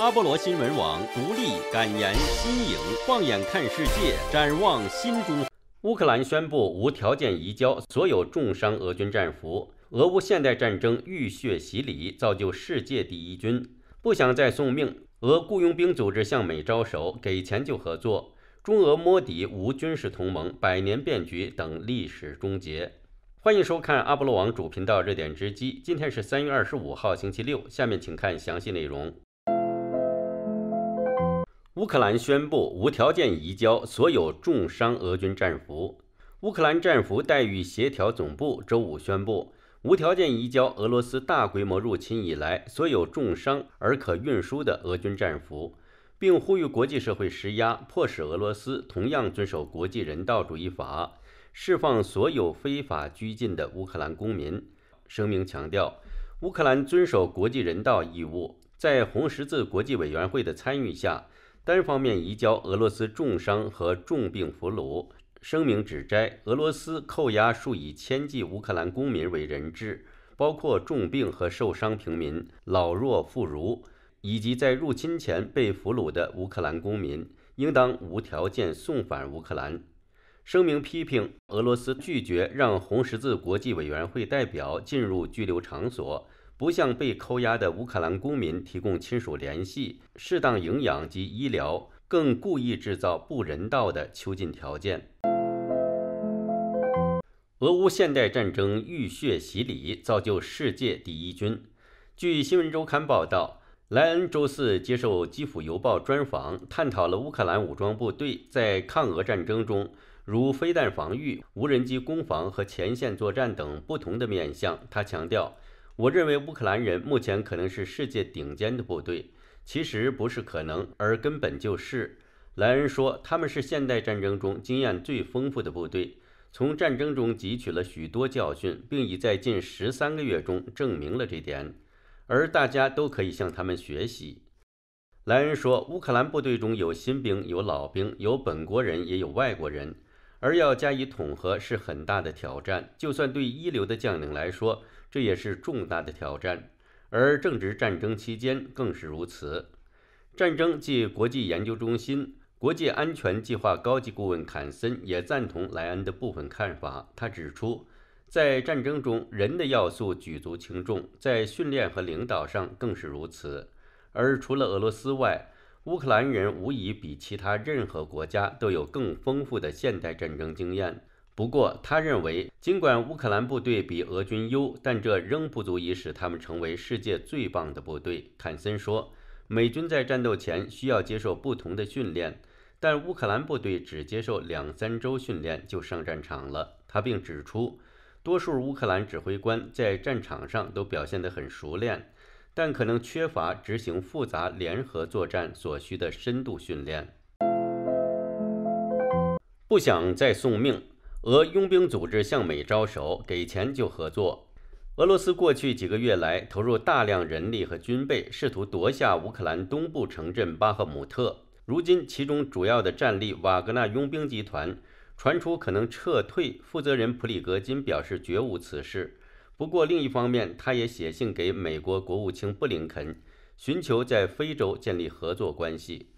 阿波罗新闻网独立敢言新颖，放眼看世界，展望新中。乌克兰宣布无条件移交所有重伤俄军战俘。俄乌现代战争浴血洗礼，造就世界第一军。不想再送命。俄雇佣兵组织向美招手，给钱就合作。中俄摸底无军事同盟，百年变局等历史终结。欢迎收看阿波罗网主频道热点之机。今天是三月二十五号，星期六。下面请看详细内容。乌克兰宣布无条件移交所有重伤俄军战俘。乌克兰战俘待遇协调总部周五宣布，无条件移交俄罗斯大规模入侵以来所有重伤而可运输的俄军战俘，并呼吁国际社会施压，迫使俄罗斯同样遵守国际人道主义法，释放所有非法拘禁的乌克兰公民。声明强调，乌克兰遵守国际人道义务，在红十字国际委员会的参与下。单方面移交俄罗斯重伤和重病俘虏。声明指摘俄罗斯扣押数以千计乌克兰公民为人质，包括重病和受伤平民、老弱妇孺以及在入侵前被俘虏的乌克兰公民，应当无条件送返乌克兰。声明批评俄罗斯拒绝让红十字国际委员会代表进入拘留场所。不向被扣押的乌克兰公民提供亲属联系、适当营养及医疗，更故意制造不人道的囚禁条件。俄乌现代战争浴血洗礼，造就世界第一军。据《新闻周刊》报道，莱恩周四接受基辅邮报专访，探讨了乌克兰武装部队在抗俄战争中，如飞弹防御、无人机攻防和前线作战等不同的面相。他强调。我认为乌克兰人目前可能是世界顶尖的部队，其实不是可能，而根本就是。莱恩说，他们是现代战争中经验最丰富的部队，从战争中汲取了许多教训，并已在近十三个月中证明了这点，而大家都可以向他们学习。莱恩说，乌克兰部队中有新兵，有老兵，有本国人，也有外国人。而要加以统合是很大的挑战，就算对一流的将领来说，这也是重大的挑战。而正值战争期间，更是如此。战争即国际研究中心国际安全计划高级顾问坎森也赞同莱恩的部分看法。他指出，在战争中，人的要素举足轻重，在训练和领导上更是如此。而除了俄罗斯外，乌克兰人无疑比其他任何国家都有更丰富的现代战争经验。不过，他认为，尽管乌克兰部队比俄军优，但这仍不足以使他们成为世界最棒的部队。坎森说：“美军在战斗前需要接受不同的训练，但乌克兰部队只接受两三周训练就上战场了。”他并指出，多数乌克兰指挥官在战场上都表现得很熟练。但可能缺乏执行复杂联合作战所需的深度训练。不想再送命，俄佣兵组织向美招手，给钱就合作。俄罗斯过去几个月来投入大量人力和军备，试图夺下乌克兰东部城镇巴赫姆特。如今，其中主要的战力瓦格纳佣兵集团传出可能撤退，负责人普里格金表示绝无此事。不过，另一方面，他也写信给美国国务卿布林肯，寻求在非洲建立合作关系。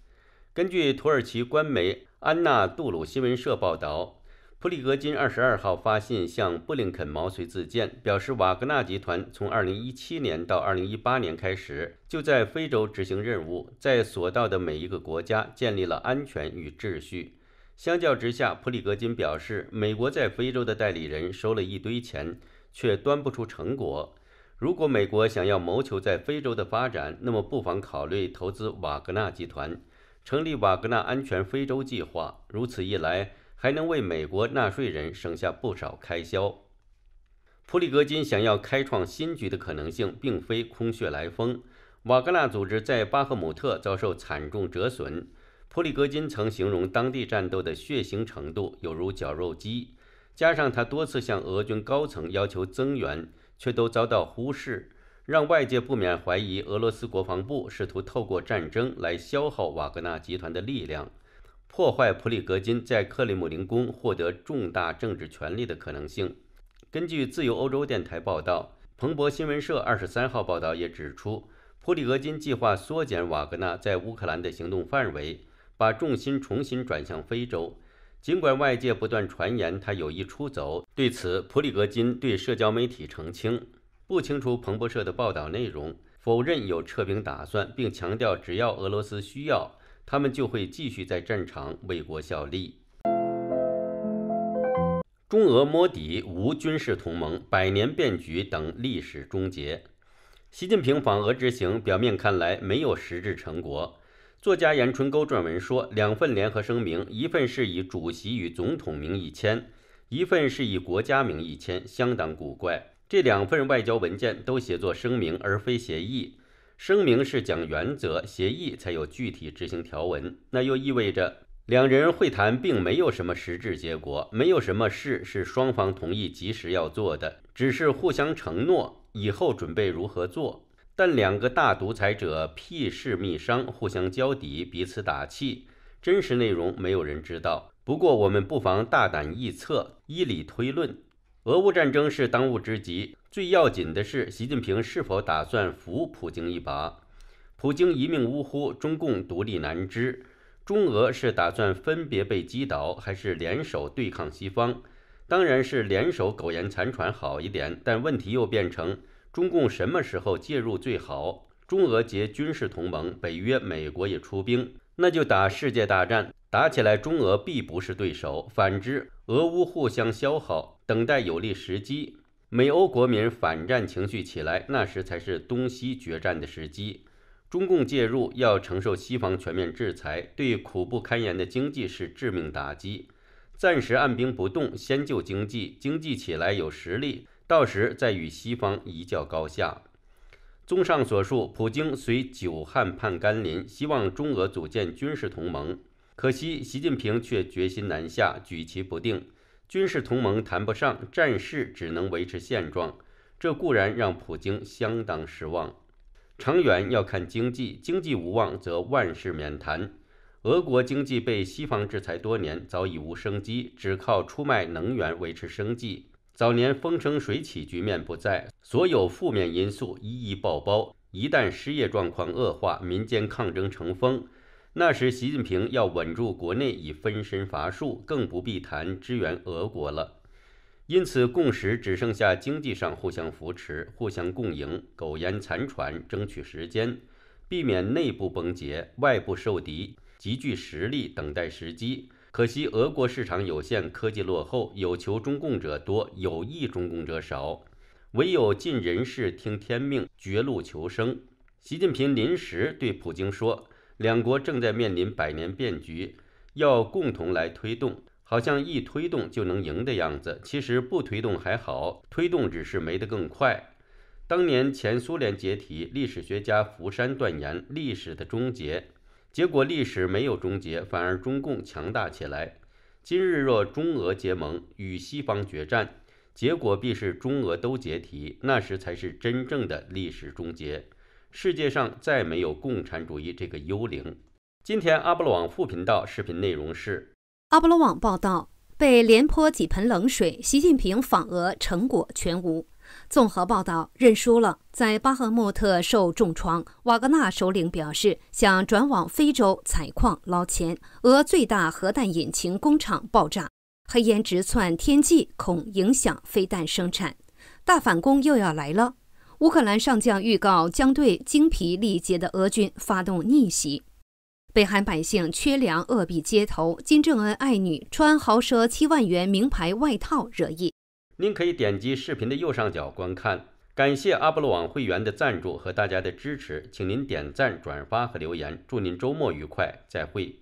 根据土耳其官媒安娜杜鲁新闻社报道，普里格金二十二号发信向布林肯毛遂自荐，表示瓦格纳集团从二零一七年到二零一八年开始就在非洲执行任务，在所到的每一个国家建立了安全与秩序。相较之下，普里格金表示，美国在非洲的代理人收了一堆钱。却端不出成果。如果美国想要谋求在非洲的发展，那么不妨考虑投资瓦格纳集团，成立瓦格纳安全非洲计划。如此一来，还能为美国纳税人省下不少开销。普里戈金想要开创新局的可能性并非空穴来风。瓦格纳组织在巴赫姆特遭受惨重折损，普里戈金曾形容当地战斗的血腥程度犹如绞肉机。加上他多次向俄军高层要求增援，却都遭到忽视，让外界不免怀疑俄罗斯国防部试图透过战争来消耗瓦格纳集团的力量，破坏普里格金在克里姆林宫获得重大政治权力的可能性。根据自由欧洲电台报道，彭博新闻社二十三号报道也指出，普里格金计划缩减瓦格纳在乌克兰的行动范围，把重心重新转向非洲。尽管外界不断传言他有意出走，对此普里格金对社交媒体澄清，不清楚彭博社的报道内容，否认有撤兵打算，并强调只要俄罗斯需要，他们就会继续在战场为国效力。中俄摸底无军事同盟，百年变局等历史终结。习近平访俄之行表面看来没有实质成果。作家严春沟撰文说，两份联合声明，一份是以主席与总统名义签，一份是以国家名义签，相当古怪。这两份外交文件都写作声明，而非协议。声明是讲原则，协议才有具体执行条文。那又意味着两人会谈并没有什么实质结果，没有什么事是双方同意及时要做的，只是互相承诺以后准备如何做。但两个大独裁者屁事密商，互相交底，彼此打气，真实内容没有人知道。不过我们不妨大胆臆测、依理推论：俄乌战争是当务之急，最要紧的是习近平是否打算扶普京一把？普京一命呜呼，中共独立难支。中俄是打算分别被击倒，还是联手对抗西方？当然是联手苟延残喘好一点，但问题又变成。中共什么时候介入最好？中俄结军事同盟，北约、美国也出兵，那就打世界大战，打起来中俄必不是对手。反之，俄乌互相消耗，等待有利时机，美欧国民反战情绪起来，那时才是东西决战的时机。中共介入要承受西方全面制裁，对苦不堪言的经济是致命打击。暂时按兵不动，先救经济，经济起来有实力。到时再与西方一较高下。综上所述，普京随久旱盼甘霖，希望中俄组建军事同盟。可惜习近平却决心南下，举棋不定，军事同盟谈不上，战事只能维持现状。这固然让普京相当失望。长远要看经济，经济无望则万事免谈。俄国经济被西方制裁多年，早已无生机，只靠出卖能源维持生计。早年风生水起，局面不在，所有负面因素一一爆包。一旦失业状况恶化，民间抗争成风，那时习近平要稳住国内已分身乏术，更不必谈支援俄国了。因此，共识只剩下经济上互相扶持、互相共赢，苟延残喘，争取时间，避免内部崩解、外部受敌，集聚实力，等待时机。可惜俄国市场有限，科技落后，有求中共者多，有意中共者少，唯有尽人事，听天命，绝路求生。习近平临时对普京说，两国正在面临百年变局，要共同来推动，好像一推动就能赢的样子，其实不推动还好，推动只是没得更快。当年前苏联解体，历史学家福山断言历史的终结。结果历史没有终结，反而中共强大起来。今日若中俄结盟与西方决战，结果必是中俄都解体，那时才是真正的历史终结，世界上再没有共产主义这个幽灵。今天阿波罗网副频道视频内容是：阿波罗网报道，被连泼几盆冷水，习近平访俄成果全无。综合报道，认输了，在巴赫穆特受重创。瓦格纳首领表示想转往非洲采矿捞钱。俄最大核弹引擎工厂爆炸，黑烟直窜天际，恐影响飞弹生产。大反攻又要来了！乌克兰上将预告将对精疲力竭的俄军发动逆袭。北韩百姓缺粮饿毙街头，金正恩爱女穿豪奢七万元名牌外套惹议。您可以点击视频的右上角观看。感谢阿波罗网会员的赞助和大家的支持，请您点赞、转发和留言。祝您周末愉快，再会。